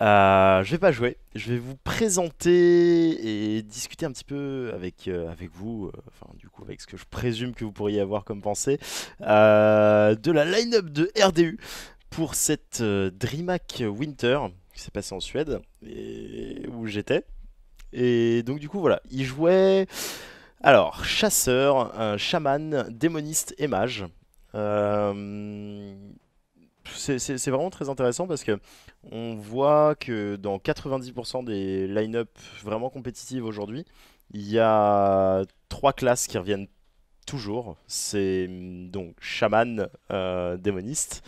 Euh, je vais pas jouer. Je vais vous présenter et discuter un petit peu avec, euh, avec vous, euh, enfin du coup avec ce que je présume que vous pourriez avoir comme pensée, de la line-up de RDU pour cette DreamHack Winter qui s'est passée en Suède et où j'étais. Et donc du coup voilà, il jouait alors chasseur, chaman, démoniste et mage c'est vraiment très intéressant parce que on voit que dans 90% des line vraiment compétitives aujourd'hui, il y a trois classes qui reviennent toujours. C'est mm, donc Shaman, euh, démoniste,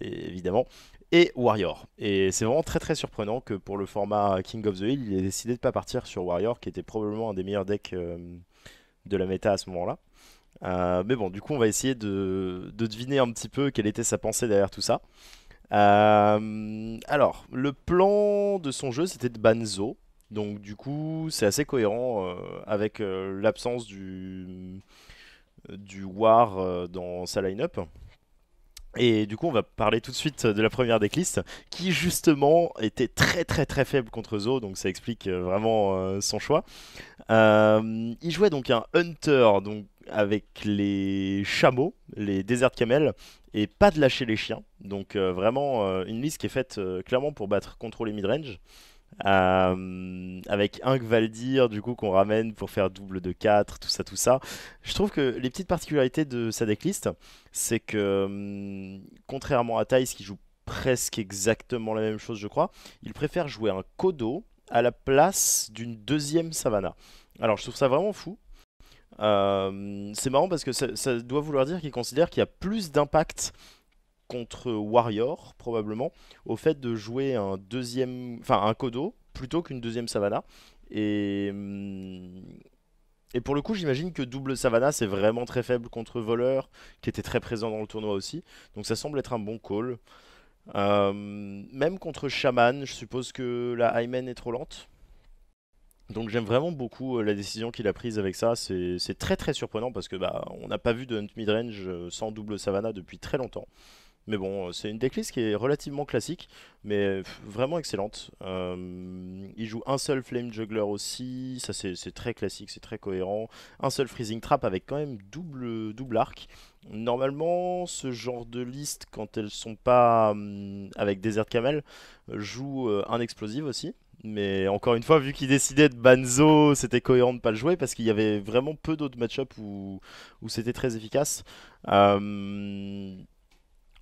évidemment, et Warrior. Et c'est vraiment très très surprenant que pour le format King of the Hill, il ait décidé de ne pas partir sur Warrior, qui était probablement un des meilleurs decks euh, de la méta à ce moment-là. Euh, mais bon, du coup, on va essayer de, deviner un petit peu quelle était sa pensée derrière tout ça. Euh, alors, le plan de son jeu, c'était de Banzo. Donc, du coup, c'est assez cohérent euh, avec l'absence du, War dans sa line-up. Et du coup, on va parler tout de suite de la première decklist, qui justement était très très très faible contre Zo, donc ça explique vraiment son choix. il jouait donc un Hunter, donc avec les chameaux, les déserts camels, et pas de lâcher les chiens. Donc euh, vraiment euh, une liste qui est faite euh, clairement pour battre contre les midrange. avec un Valdir du coup qu'on ramène pour faire double de 4, tout ça, tout ça. Je trouve que les petites particularités de sa decklist, c'est que hum, contrairement à Thais qui joue presque exactement la même chose je crois, il préfère jouer un Kodo à la place d'une deuxième Savannah. Alors je trouve ça vraiment fou euh, c'est marrant parce que ça, doit vouloir dire qu'il considère qu'il y a plus d'impact contre Warrior, probablement, au fait de jouer un deuxième, enfin un Kodo, plutôt qu'une deuxième Savannah. Et, hum, et pour le coup, j'imagine que double Savannah, c'est vraiment très faible contre Voleur, qui était très présent dans le tournoi aussi. Donc ça semble être un bon call. Euh, même contre Shaman, je suppose que la Hymen est trop lente. Donc j'aime vraiment beaucoup euh, la décision qu'il a prise avec ça. C'est très très surprenant parce que bah, on n'a pas vu de Hunt Midrange euh, sans double Savannah depuis très longtemps. Mais bon, euh, c'est une decklist qui est relativement classique, mais vraiment excellente. il joue un seul Flame Juggler aussi, ça c'est très classique, c'est très cohérent. Un seul Freezing Trap avec quand même double, double arc. Normalement, ce genre de liste, quand elles sont pas hum, avec Desert Camel, joue un explosive aussi. Mais encore une fois, vu qu'il décidait de Banzo, c'était cohérent de pas le jouer parce qu'il y avait vraiment peu d'autres match-up où, où c'était très efficace. Euh,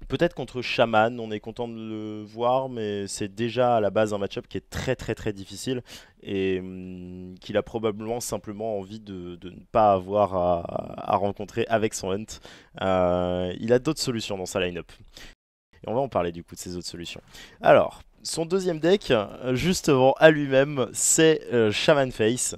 peut-être contre Shaman, on est content de le voir, mais c'est déjà à la base un match-up qui est très très très difficile et hum, qu'il a probablement simplement envie de, de ne pas avoir à, à, rencontrer avec son Hunt. Euh, il a d'autres solutions dans sa line-up. Et on va en parler du coup de ces autres solutions. Alors, son deuxième deck, euh, justement, à lui-même, c'est euh, Shaman Face.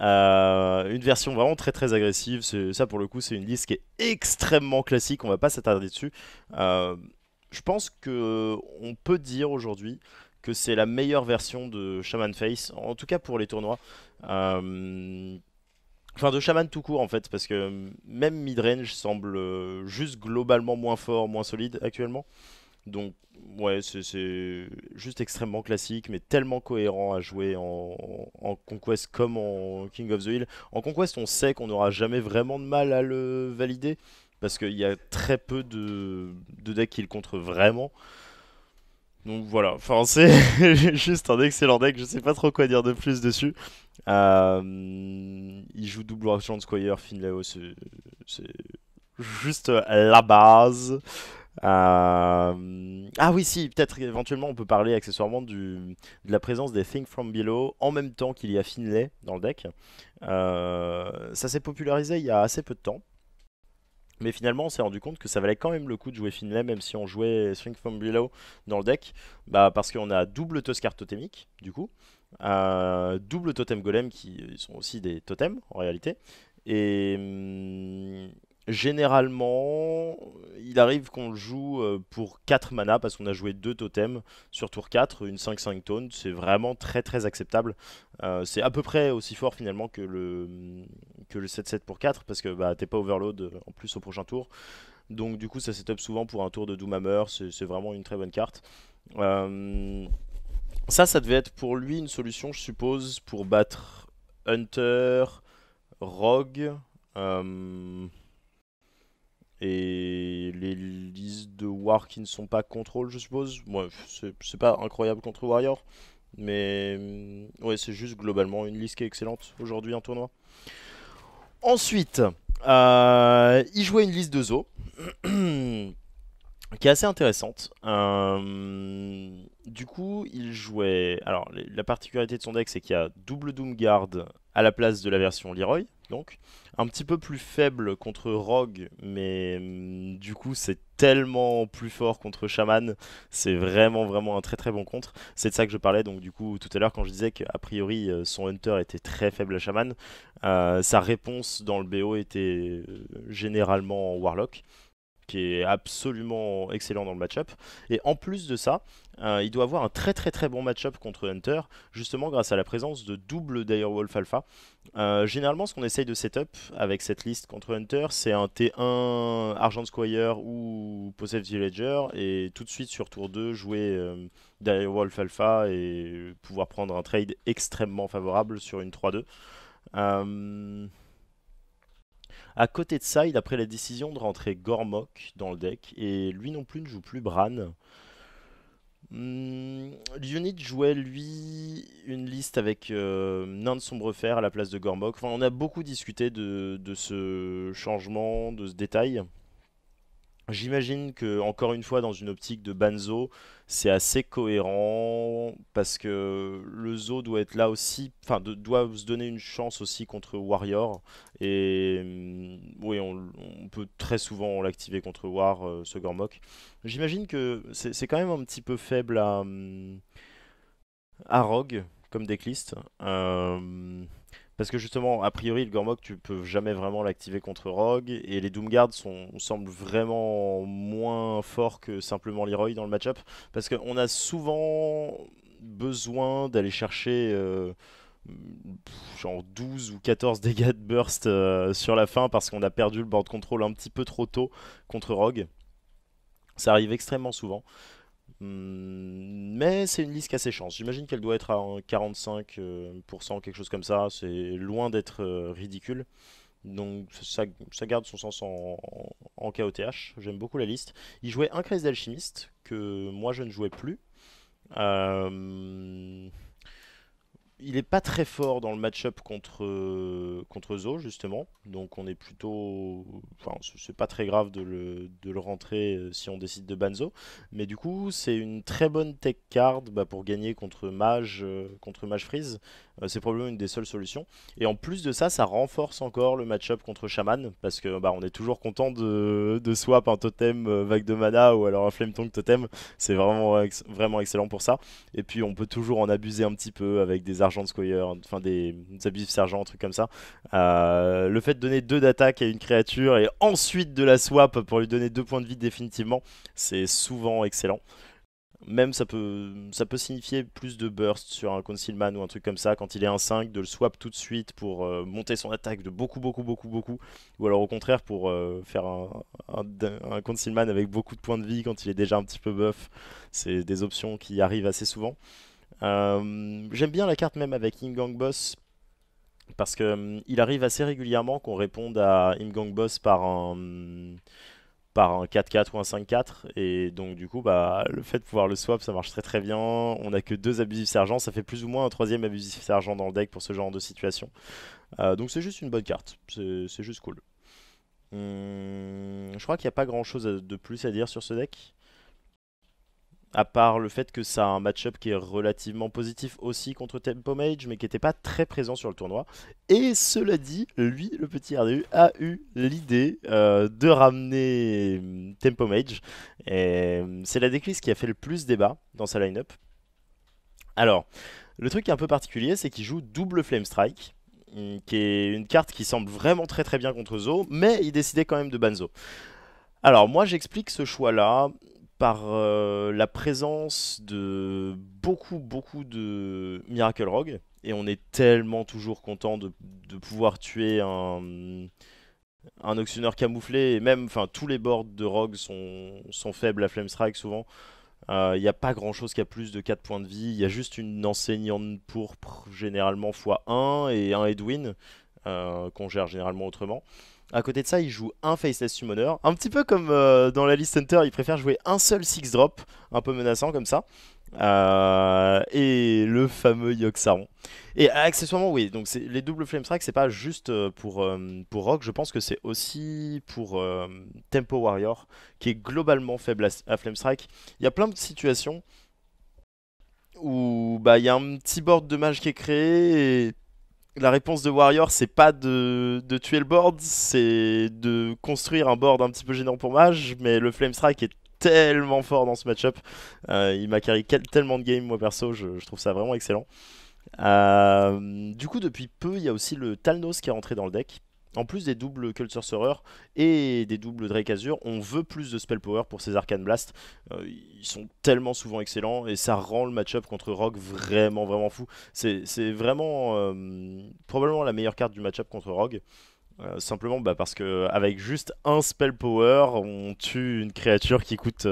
Euh, une version vraiment très très agressive. Ça, pour le coup, c'est une liste qui est extrêmement classique. On va pas s'attarder dessus. je pense qu'on peut dire aujourd'hui que c'est la meilleure version de Shaman Face, en tout cas pour les tournois. Enfin, de Shaman tout court en fait, parce que même midrange semble juste globalement moins fort, moins solide actuellement. Donc, ouais, c'est juste extrêmement classique, mais tellement cohérent à jouer en, Conquest comme en King of the Hill. En Conquest, on sait qu'on n'aura jamais vraiment de mal à le valider, parce qu'il y a très peu de, de decks qui le contre vraiment. Donc voilà, enfin, c'est juste un excellent deck, je sais pas trop quoi dire de plus dessus. Euh, il joue double de Squire, Finleo c'est juste la base. Euh, ah oui, si, peut-être éventuellement on peut parler accessoirement de la présence des Think From Below en même temps qu'il y a Finlay dans le deck. Euh, ça s'est popularisé il y a assez peu de temps. Mais finalement, on s'est rendu compte que ça valait quand même le coup de jouer Finlay, même si on jouait Think From Below dans le deck, bah, parce qu'on a double Toscar totémique, du coup, euh, double totem golem, qui sont aussi des totems en réalité, et hum, généralement, il arrive qu'on le joue euh, pour 4 mana parce qu'on a joué 2 totems sur tour 4, une 5-5 tone, c'est vraiment très très acceptable. Euh, c'est à peu près aussi fort finalement que le, que le 7-7 pour 4 parce que bah, t'es pas overload euh, en plus au prochain tour. Donc du coup ça setup souvent pour un tour de Doomhammer, c'est vraiment une très bonne carte. ça, ça devait être pour lui une solution je suppose pour battre Hunter, Rogue et les listes de War qui ne sont pas contrôle, je suppose. ouais, c'est pas incroyable contre Warrior, mais mm, ouais, c'est juste globalement une liste qui est excellente aujourd'hui en tournoi. Ensuite, euh, il jouait une liste de Zo. qui est assez intéressante. Euh, du coup, il jouait. Alors, la particularité de son deck, c'est qu'il y a double Doom à la place de la version Leroy. Donc, un petit peu plus faible contre Rogue, mais mm, du coup, c'est tellement plus fort contre Shaman. C'est vraiment, vraiment un très très bon contre. C'est de ça que je parlais, donc, du coup, tout à l'heure, quand je disais qu'a priori, euh, son Hunter était très faible à Shaman, euh, sa réponse dans le BO était généralement Warlock qui est absolument excellent dans le match-up. Et en plus de ça, euh, il doit avoir un très très très bon match-up contre Hunter, justement grâce à la présence de double Wolf Alpha. Euh, généralement, ce qu'on essaye de setup avec cette liste contre Hunter, c'est un T1 Argent Squire ou Possessed Villager, et tout de suite sur tour 2, jouer euh, wolf Alpha et pouvoir prendre un trade extrêmement favorable sur une 3-2. À côté de ça, il a pris la décision de rentrer Gormok dans le deck, et lui non plus ne joue plus Bran. Hmm, L'Unit jouait lui une liste avec euh, Nain de Sombrefer à la place de Gormok. on a beaucoup discuté de ce changement, de ce détail. J'imagine que encore une fois dans une optique de Banzo, c'est assez cohérent parce que le Zo doit être là aussi, enfin doit se donner une chance aussi contre Warrior et mm, oui on, peut très souvent l'activer contre War ce euh, Gormok. J'imagine que c'est quand même un petit peu faible à, mm, à Rogue comme decklist. Euh, parce que justement, a priori, le Gormog, tu peux jamais vraiment l'activer contre Rogue. Et les Doomguards sont, semblent vraiment moins forts que simplement Leroy dans le match-up. Parce qu'on a souvent besoin d'aller chercher euh, genre 12 ou 14 dégâts de burst euh, sur la fin parce qu'on a perdu le board control un petit peu trop tôt contre Rogue. Ça arrive extrêmement souvent. Hmm, mais c'est une liste qui a ses chances. J'imagine qu'elle doit être à 45%, euh, quelque chose comme ça. C'est loin d'être euh, ridicule. Donc ça, garde son sens en, KOTH. J'aime beaucoup la liste. Il jouait un Crest d'Alchimiste, que moi je ne jouais plus. Euh il est pas très fort dans le match-up contre, euh, contre Zo, justement. Donc on est plutôt... Enfin, c'est pas très grave de le, rentrer euh, si on décide de Banzo. Mais du coup, c'est une très bonne tech card bah, pour gagner contre Mage, euh, contre Mage Freeze. c'est probablement une des seules solutions. Et en plus de ça, ça renforce encore le match-up contre Shaman. Parce que bah, on est toujours content de, de swap un totem vague de mana ou alors un flame totem. C'est vraiment, vraiment excellent pour ça. Et puis on peut toujours en abuser un petit peu avec des de squire, enfin des, des abusifs sergents, un truc comme ça. Euh, le fait de donner deux d'attaque à une créature et ensuite de la swap pour lui donner deux points de vie définitivement, c'est souvent excellent. Même ça peut, ça peut signifier plus de burst sur un concealman ou un truc comme ça. Quand il est un 5, de le swap tout de suite pour euh, monter son attaque de beaucoup, beaucoup, beaucoup, beaucoup. Ou alors au contraire pour euh, faire un, un, un, concealman avec beaucoup de points de vie quand il est déjà un petit peu buff. C'est des options qui arrivent assez souvent. Euh, j'aime bien la carte même avec Ingang Boss parce qu'il hum, arrive assez régulièrement qu'on réponde à Imgang Boss par un hum, par un 4-4 ou un 5-4 et donc du coup bah le fait de pouvoir le swap ça marche très très bien on a que deux abusifs sergents ça fait plus ou moins un troisième abusif sergent dans le deck pour ce genre de situation euh, donc c'est juste une bonne carte c'est juste cool hum, je crois qu'il n'y a pas grand chose de plus à dire sur ce deck à part le fait que ça a un match-up qui est relativement positif aussi contre Tempo Mage, mais qui n'était pas très présent sur le tournoi. Et cela dit, lui, le petit RDU, a eu l'idée euh, de ramener hum, Tempo Mage. Hum, c'est la déclisse qui a fait le plus débat dans sa line-up. Alors, le truc qui est un peu particulier, c'est qu'il joue double Flame Strike hum, qui est une carte qui semble vraiment très très bien contre Zo, mais il décidait quand même de Banzo. Alors moi j'explique ce choix là, par euh, la présence de beaucoup, beaucoup de Miracle Rogue. Et on est tellement toujours content de, pouvoir tuer un, un auctionneur camouflé. Et même, enfin, tous les boards de Rogue sont, faibles à Flame Strike souvent. Il euh, n'y a pas grand chose qui a plus de 4 points de vie. Il y a juste une enseignante pourpre, généralement x1 et un Edwin, euh, qu'on gère généralement autrement. À côté de ça, il joue un Faceless Summoner. Un petit peu comme euh, dans la List Hunter, il préfère jouer un seul Six Drop, un peu menaçant comme ça. Euh, et le fameux Yogg-Saron. Et accessoirement, oui, donc les doubles flame strike, c'est pas juste euh, pour, pour Rock, je pense que c'est aussi pour Tempo Warrior, qui est globalement faible à, flame strike. Il y a plein de situations où bah, il y a un petit board de mage qui est créé la réponse de Warrior, c'est pas de, tuer le board, c'est de construire un board un petit peu gênant pour Mage, mais le Flame Strike est tellement fort dans ce match-up. Euh, il m'a carré tellement de game moi perso, je, trouve ça vraiment excellent. Euh, du coup, depuis peu, il y a aussi le Talnos qui est rentré dans le deck, en plus des doubles cult Sorcerer et des doubles Drake Azure, on veut plus de Spell Power pour ces Arcane Blast. Euh, ils sont tellement souvent excellents et ça rend le match-up contre Rogue vraiment, vraiment fou. C'est vraiment euh, probablement la meilleure carte du match-up contre Rogue. Euh, simplement bah, parce que avec juste un spell power, on tue une créature qui coûte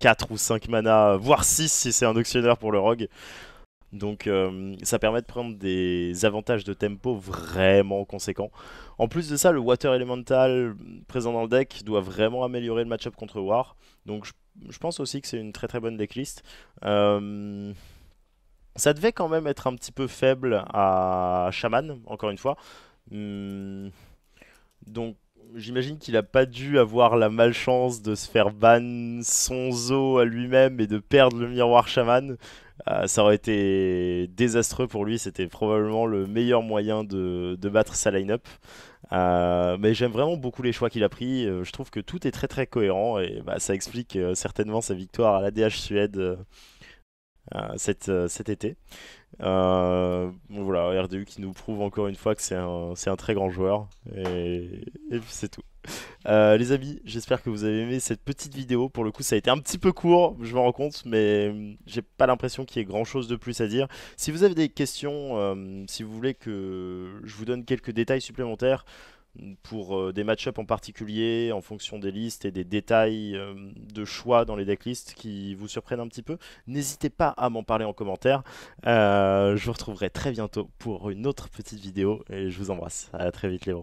4 ou 5 mana, voire 6 si c'est un auctionneur pour le rogue. Donc euh, ça permet de prendre des avantages de tempo vraiment conséquents. En plus de ça, le Water Elemental présent dans le deck doit vraiment améliorer le match-up contre War. Donc je, pense aussi que c'est une très très bonne decklist. Euh, ça devait quand même être un petit peu faible à Shaman, encore une fois. Hmm. donc j'imagine qu'il n'a pas dû avoir la malchance de se faire ban son zoo à lui-même et de perdre le miroir Shaman. Euh, ça aurait été désastreux pour lui. C'était probablement le meilleur moyen de, battre sa line-up. Euh, mais j'aime vraiment beaucoup les choix qu'il a pris. Euh, je trouve que tout est très très cohérent et bah, ça explique certainement sa victoire à la DH Suède cet, cet été. Euh, voilà, RDU qui nous prouve encore une fois que c'est un, très grand joueur. Et, c'est tout. Euh, les amis, j'espère que vous avez aimé cette petite vidéo. Pour le coup, ça a été un petit peu court, je m'en rends compte, mais euh, j'ai pas l'impression qu'il y ait grand chose de plus à dire. Si vous avez des questions, si vous voulez que je vous donne quelques détails supplémentaires, pour euh, des match-ups en particulier, en fonction des listes et des détails euh, de choix dans les decklists qui vous surprennent un petit peu, n'hésitez pas à m'en parler en commentaire. Euh, je vous retrouverai très bientôt pour une autre petite vidéo et je vous embrasse. A très vite les